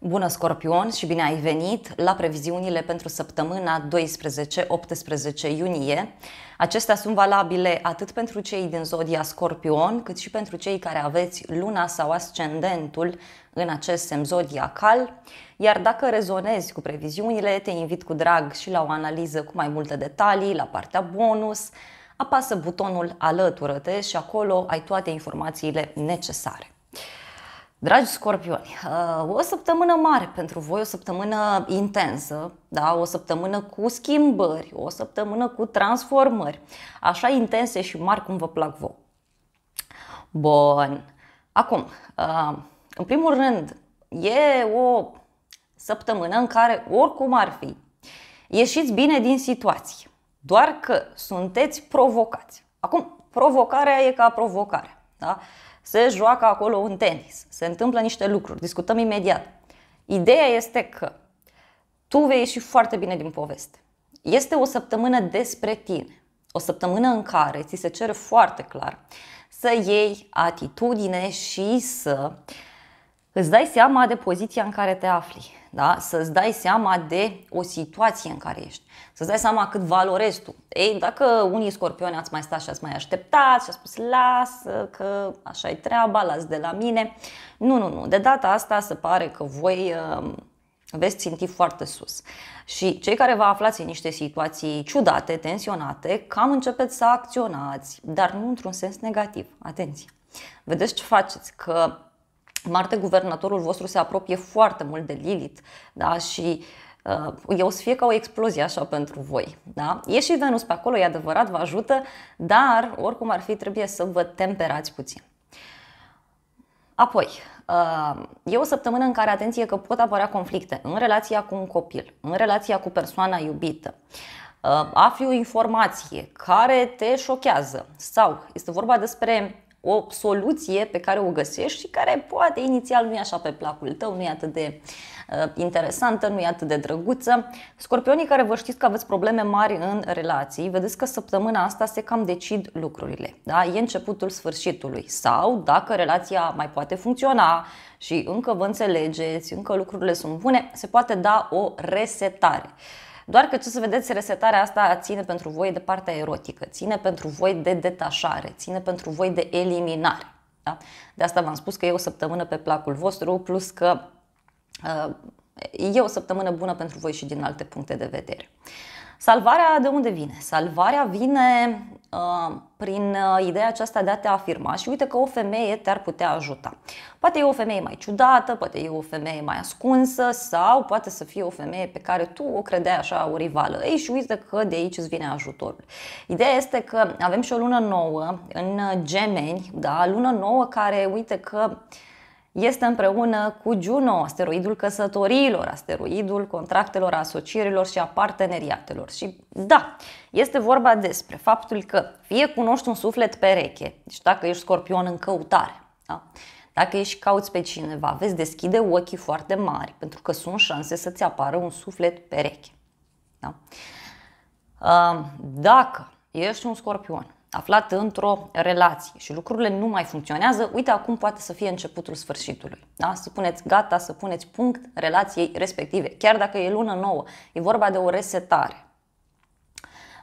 Bună Scorpion și bine ai venit la previziunile pentru săptămâna 12-18 iunie. Acestea sunt valabile atât pentru cei din zodia Scorpion, cât și pentru cei care aveți luna sau ascendentul în acest semn zodiacal. Iar dacă rezonezi cu previziunile, te invit cu drag și la o analiză cu mai multe detalii, la partea bonus, apasă butonul alătură-te și acolo ai toate informațiile necesare. Dragi scorpioni, uh, o săptămână mare pentru voi, o săptămână intensă, da? o săptămână cu schimbări, o săptămână cu transformări, așa intense și mari cum vă plac vouă. Bun. Acum, uh, în primul rând, e o săptămână în care, oricum ar fi, ieșiți bine din situații, doar că sunteți provocați. Acum, provocarea e ca provocare. Da? se joacă acolo un tenis, se întâmplă niște lucruri, discutăm imediat. Ideea este că tu vei ieși foarte bine din poveste. Este o săptămână despre tine, o săptămână în care ți se cere foarte clar să iei atitudine și să uh, îți dai seama de poziția în care te afli, da? să-ți dai seama de o situație în care ești, să-ți dai seama cât valorezi tu. Ei, dacă unii scorpioni ați mai stat și ați mai așteptat și ați spus lasă că așa e treaba, las de la mine. Nu, nu, nu. De data asta se pare că voi uh, veți ținti foarte sus. Și cei care vă aflați în niște situații ciudate, tensionate, cam începeți să acționați, dar nu într-un sens negativ. Atenție! Vedeți ce faceți, că Marte, guvernatorul vostru, se apropie foarte mult de Lilith da? și uh, eu o să fie ca o explozie așa pentru voi. Da? E și Venus pe acolo, e adevărat, vă ajută, dar oricum ar fi, trebuie să vă temperați puțin. Apoi, uh, e o săptămână în care, atenție, că pot apărea conflicte în relația cu un copil, în relația cu persoana iubită. Uh, afli o informație care te șochează sau este vorba despre o soluție pe care o găsești și care poate inițial nu e așa pe placul tău, nu e atât de uh, interesantă, nu e atât de drăguță. Scorpionii care vă știți că aveți probleme mari în relații, vedeți că săptămâna asta se cam decid lucrurile. Da? E începutul sfârșitului. Sau dacă relația mai poate funcționa și încă vă înțelegeți, încă lucrurile sunt bune, se poate da o resetare. Doar că ce să vedeți, resetarea asta ține pentru voi de partea erotică, ține pentru voi de detașare, ține pentru voi de eliminare. Da? De asta v-am spus că e o săptămână pe placul vostru, plus că uh, e o săptămână bună pentru voi și din alte puncte de vedere. Salvarea de unde vine? Salvarea vine Uh, prin uh, ideea aceasta de a te afirma și uite că o femeie te-ar putea ajuta. Poate e o femeie mai ciudată, poate e o femeie mai ascunsă sau poate să fie o femeie pe care tu o credeai așa o rivală. Ei și uite că de aici îți vine ajutorul. Ideea este că avem și o lună nouă în gemeni, da? lună nouă care uite că uh, este împreună cu Juno, asteroidul căsătoriilor, asteroidul contractelor, asocierilor și a parteneriatelor. Și da, este vorba despre faptul că fie cunoști un suflet pereche, deci dacă ești scorpion în căutare, da? Dacă ești cauți pe cineva, vezi deschide ochii foarte mari, pentru că sunt șanse să-ți apară un suflet pereche. Da? Dacă ești un scorpion aflat într-o relație și lucrurile nu mai funcționează, uite acum poate să fie începutul sfârșitului. Da? Să puneți gata, să puneți punct relației respective, chiar dacă e lună nouă, e vorba de o resetare.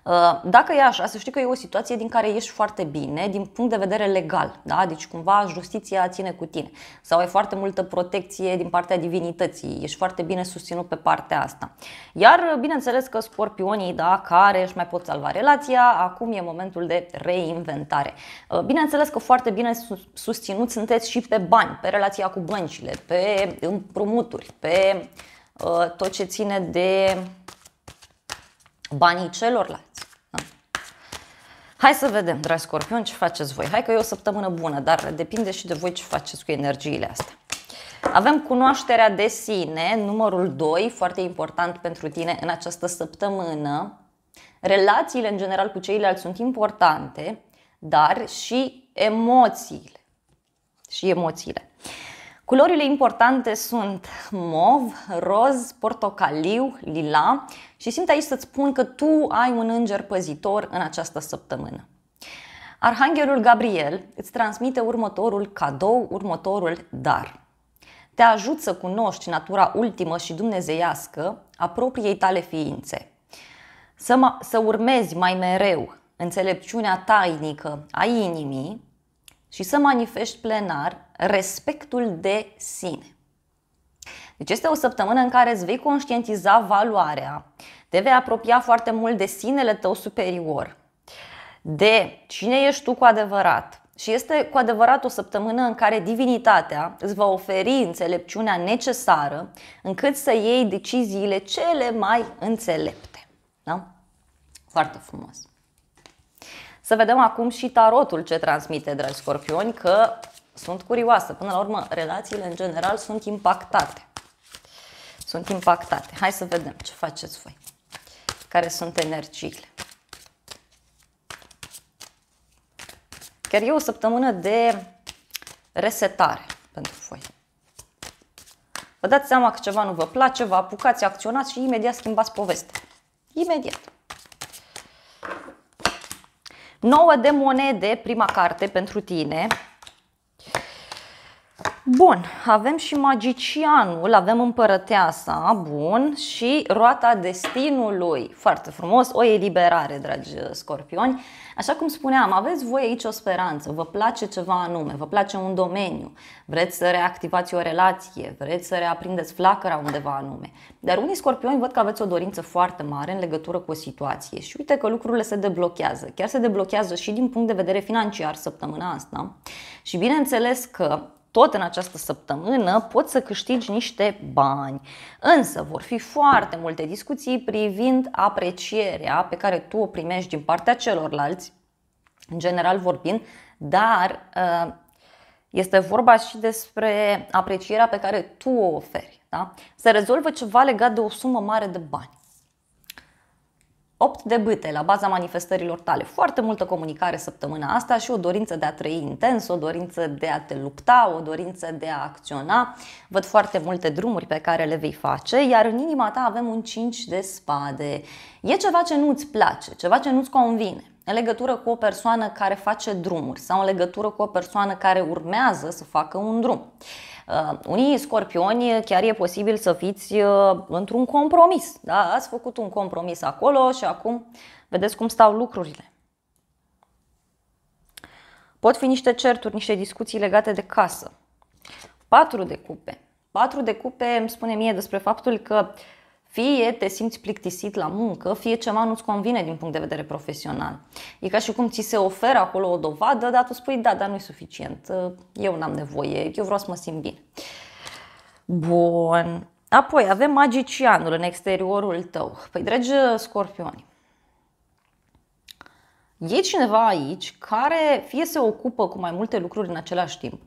Uh, dacă e așa, să știi că e o situație din care ești foarte bine din punct de vedere legal, da? deci cumva justiția ține cu tine. Sau e foarte multă protecție din partea divinității, ești foarte bine susținut pe partea asta. Iar bineînțeles că scorpionii, da, care își mai pot salva relația, acum e momentul de reinventare. Uh, bineînțeles că foarte bine susținut sunteți și pe bani, pe relația cu băncile, pe împrumuturi, pe uh, tot ce ține de banii celorlalți. Hai să vedem, dragi scorpioni, ce faceți voi. Hai că e o săptămână bună, dar depinde și de voi ce faceți cu energiile astea. Avem cunoașterea de sine, numărul 2, foarte important pentru tine în această săptămână. Relațiile în general cu ceilalți sunt importante, dar și emoțiile. Și emoțiile. Culorile importante sunt mov, roz, portocaliu, lila și simt aici să-ți spun că tu ai un înger păzitor în această săptămână. Arhanghelul Gabriel îți transmite următorul cadou, următorul dar. Te ajut să cunoști natura ultimă și dumnezeiască a propriei tale ființe. Să, ma- să urmezi mai mereu înțelepciunea tainică a inimii și să manifesti plenar respectul de sine. Deci este o săptămână în care îți vei conștientiza valoarea, te vei apropia foarte mult de sinele tău superior, de cine ești tu cu adevărat. Și este cu adevărat o săptămână în care divinitatea îți va oferi înțelepciunea necesară încât să iei deciziile cele mai înțelepte. Da? Foarte frumos. Să vedem acum și tarotul ce transmite, dragi scorpioni, că sunt curioasă. Până la urmă, relațiile în general sunt impactate. Sunt impactate. Hai să vedem ce faceți voi. Care sunt energiile. Chiar e o săptămână de resetare pentru voi. Vă dați seama că ceva nu vă place, vă apucați, acționați și imediat schimbați povestea. Imediat. 9 de monede, prima carte pentru tine. Bun, avem și magicianul, avem împărăteasa, bun, și roata destinului. Foarte frumos, o eliberare, dragi scorpioni. Așa cum spuneam, aveți voi aici o speranță, vă place ceva anume, vă place un domeniu, vreți să reactivați o relație, vreți să reaprindeți flacăra undeva anume. Dar unii scorpioni văd că aveți o dorință foarte mare în legătură cu o situație și uite că lucrurile se deblochează. Chiar se deblochează și din punct de vedere financiar săptămâna asta. Și bineînțeles că tot în această săptămână poți să câștigi niște bani. Însă vor fi foarte multe discuții privind aprecierea pe care tu o primești din partea celorlalți, în general vorbind, dar uh, este vorba și despre aprecierea pe care tu o oferi. Da? Se rezolvă ceva legat de o sumă mare de bani. 8 de bâte la baza manifestărilor tale. Foarte multă comunicare săptămâna asta și o dorință de a trăi intens, o dorință de a te lupta, o dorință de a acționa. Văd foarte multe drumuri pe care le vei face, iar în inima ta avem un 5 de spade. E ceva ce nu-ți place, ceva ce nu-ți convine în legătură cu o persoană care face drumuri sau în legătură cu o persoană care urmează să facă un drum. Uh, unii scorpioni chiar e posibil să fiți uh, într-un compromis. Da? Ați făcut un compromis acolo și acum vedeți cum stau lucrurile. Pot fi niște certuri, niște discuții legate de casă. Patru de cupe. Patru de cupe îmi spune mie despre faptul că uh, fie te simți plictisit la muncă, fie ceva nu-ți convine din punct de vedere profesional. E ca și cum ți se oferă acolo o dovadă, dar tu spui da, dar nu e suficient, eu n-am nevoie, eu vreau să mă simt bine. Bun. Apoi avem magicianul în exteriorul tău. Păi, dragi scorpioni, E cineva aici care fie se ocupă cu mai multe lucruri în același timp,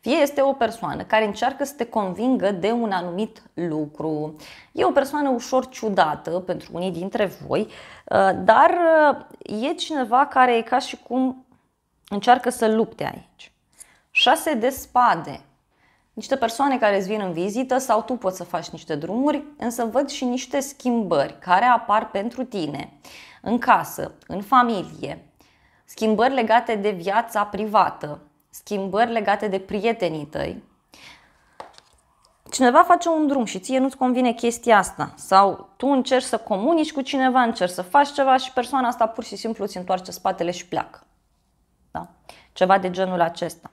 fie este o persoană care încearcă să te convingă de un anumit lucru. E o persoană ușor ciudată pentru unii dintre voi, uh, dar uh, e cineva care e ca și cum încearcă să lupte aici. Șase de spade. Niște persoane care îți vin în vizită sau tu poți să faci niște drumuri, însă văd și niște schimbări care apar pentru tine în casă, în familie, schimbări legate de viața privată, schimbări legate de prietenii tăi, cineva face un drum și ție nu-ți convine chestia asta sau tu încerci să comunici cu cineva, încerci să faci ceva și persoana asta pur și simplu îți întoarce spatele și pleacă. Da? Ceva de genul acesta.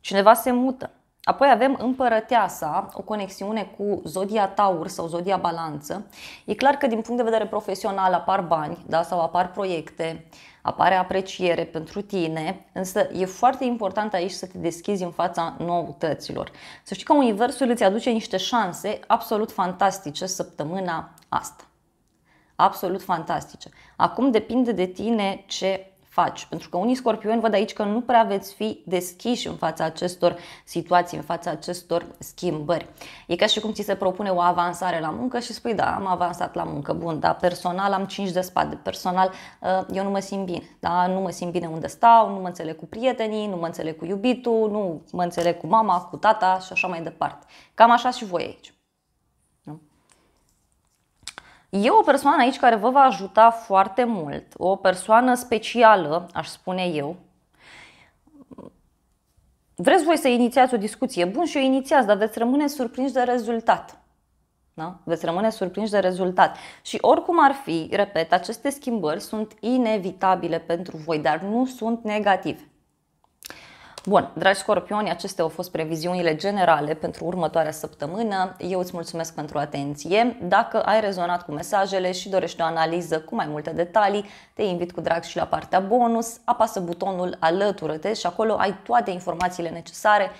Cineva se mută. Apoi avem împărăteasa, o conexiune cu zodia taur sau zodia balanță. E clar că din punct de vedere profesional apar bani da? sau apar proiecte, apare apreciere pentru tine, însă e foarte important aici să te deschizi în fața noutăților. Să știi că Universul îți aduce niște șanse absolut fantastice săptămâna asta absolut fantastice. Acum depinde de tine ce faci. Pentru că unii scorpioni văd aici că nu prea veți fi deschiși în fața acestor situații, în fața acestor schimbări. E ca și cum ți se propune o avansare la muncă și spui, da, am avansat la muncă, bun, dar personal am 5 de spade, personal ă, eu nu mă simt bine, da? nu mă simt bine unde stau, nu mă înțeleg cu prietenii, nu mă înțeleg cu iubitul, nu mă înțeleg cu mama, cu tata și așa mai departe. Cam așa și voi aici. E o persoană aici care vă va ajuta foarte mult, o persoană specială, aș spune eu. Vreți voi să inițiați o discuție? Bun, și o inițiați, dar veți rămâne surprinși de rezultat. Da? Veți rămâne surprinși de rezultat. Și oricum ar fi, repet, aceste schimbări sunt inevitabile pentru voi, dar nu sunt negative. Bun, dragi scorpioni, acestea au fost previziunile generale pentru următoarea săptămână. Eu îți mulțumesc pentru atenție. Dacă ai rezonat cu mesajele și dorești o analiză cu mai multe detalii, te invit cu drag și la partea bonus. Apasă butonul alătură-te și acolo ai toate informațiile necesare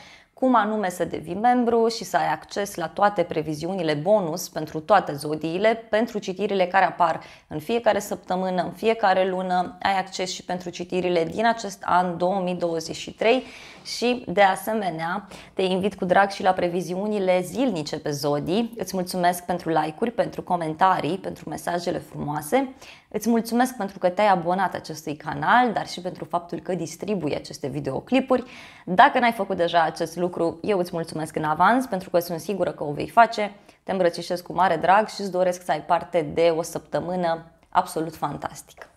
cum anume să devii membru și să ai acces la toate previziunile bonus pentru toate zodiile, pentru citirile care apar în fiecare săptămână, în fiecare lună, ai acces și pentru citirile din acest an 2023 și de asemenea te invit cu drag și la previziunile zilnice pe zodii. Îți mulțumesc pentru like-uri, pentru comentarii, pentru mesajele frumoase. Îți mulțumesc pentru că te-ai abonat acestui canal, dar și pentru faptul că distribui aceste videoclipuri. Dacă n-ai făcut deja acest lucru, eu îți mulțumesc în avans pentru că sunt sigură că o vei face. Te îmbrățișez cu mare drag și îți doresc să ai parte de o săptămână absolut fantastică.